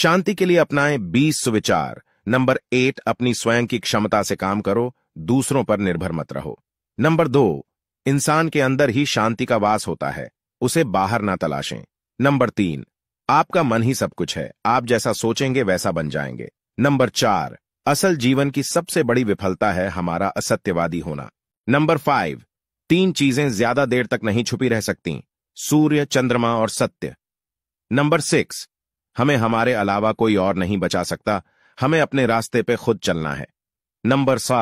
शांति के लिए अपनाएं बीस सुविचार नंबर एट अपनी स्वयं की क्षमता से काम करो दूसरों पर निर्भर मत रहो नंबर दो इंसान के अंदर ही शांति का वास होता है उसे बाहर ना तलाशें नंबर तीन आपका मन ही सब कुछ है आप जैसा सोचेंगे वैसा बन जाएंगे नंबर चार असल जीवन की सबसे बड़ी विफलता है हमारा असत्यवादी होना नंबर फाइव तीन चीजें ज्यादा देर तक नहीं छुपी रह सकती सूर्य चंद्रमा और सत्य नंबर सिक्स हमें हमारे अलावा कोई और नहीं बचा सकता हमें अपने रास्ते पे खुद चलना है नंबर सा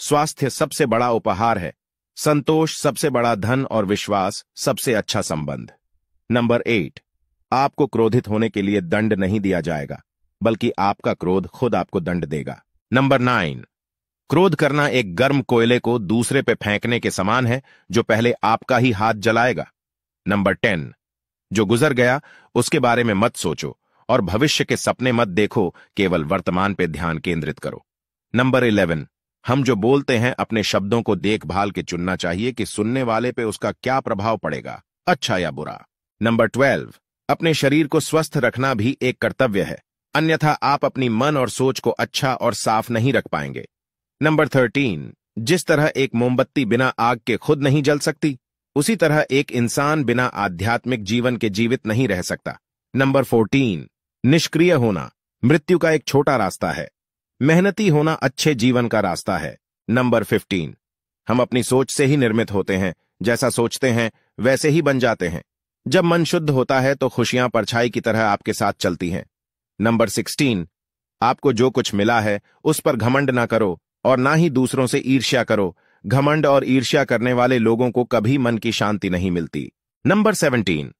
स्वास्थ्य सबसे बड़ा उपहार है संतोष सबसे बड़ा धन और विश्वास सबसे अच्छा संबंध नंबर एट आपको क्रोधित होने के लिए दंड नहीं दिया जाएगा बल्कि आपका क्रोध खुद आपको दंड देगा नंबर नाइन क्रोध करना एक गर्म कोयले को दूसरे पे फेंकने के समान है जो पहले आपका ही हाथ जलाएगा नंबर टेन जो गुजर गया उसके बारे में मत सोचो और भविष्य के सपने मत देखो केवल वर्तमान पे ध्यान केंद्रित करो नंबर इलेवन हम जो बोलते हैं अपने शब्दों को देखभाल के चुनना चाहिए कि सुनने वाले पे उसका क्या प्रभाव पड़ेगा अच्छा या बुरा नंबर ट्वेल्व अपने शरीर को स्वस्थ रखना भी एक कर्तव्य है अन्यथा आप अपनी मन और सोच को अच्छा और साफ नहीं रख पाएंगे नंबर थर्टीन जिस तरह एक मोमबत्ती बिना आग के खुद नहीं जल सकती उसी तरह एक इंसान बिना आध्यात्मिक जीवन के जीवित नहीं रह सकता नंबर फोर्टीन निष्क्रिय होना मृत्यु का एक छोटा रास्ता है मेहनती होना अच्छे जीवन का रास्ता है नंबर फिफ्टीन हम अपनी सोच से ही निर्मित होते हैं जैसा सोचते हैं वैसे ही बन जाते हैं जब मन शुद्ध होता है तो खुशियां परछाई की तरह आपके साथ चलती हैं नंबर सिक्सटीन आपको जो कुछ मिला है उस पर घमंड ना करो और ना ही दूसरों से ईर्ष्या करो घमंड और ईर्ष्या करने वाले लोगों को कभी मन की शांति नहीं मिलती नंबर सेवनटीन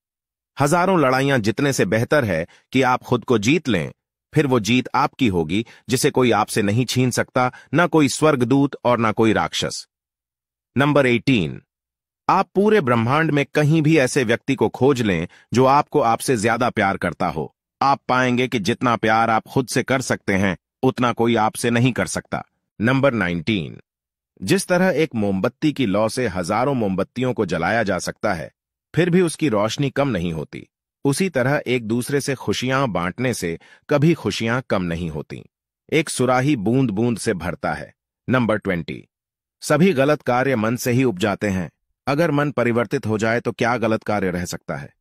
हजारों लड़ाइयां जीतने से बेहतर है कि आप खुद को जीत लें फिर वो जीत आपकी होगी जिसे कोई आपसे नहीं छीन सकता ना कोई स्वर्गदूत और ना कोई राक्षस नंबर 18 आप पूरे ब्रह्मांड में कहीं भी ऐसे व्यक्ति को खोज लें जो आपको आपसे ज्यादा प्यार करता हो आप पाएंगे कि जितना प्यार आप खुद से कर सकते हैं उतना कोई आपसे नहीं कर सकता नंबर नाइनटीन जिस तरह एक मोमबत्ती की लौ से हजारों मोमबत्तियों को जलाया जा सकता है फिर भी उसकी रोशनी कम नहीं होती उसी तरह एक दूसरे से खुशियां बांटने से कभी खुशियां कम नहीं होती एक सुराही बूंद बूंद से भरता है नंबर ट्वेंटी सभी गलत कार्य मन से ही उपजाते हैं अगर मन परिवर्तित हो जाए तो क्या गलत कार्य रह सकता है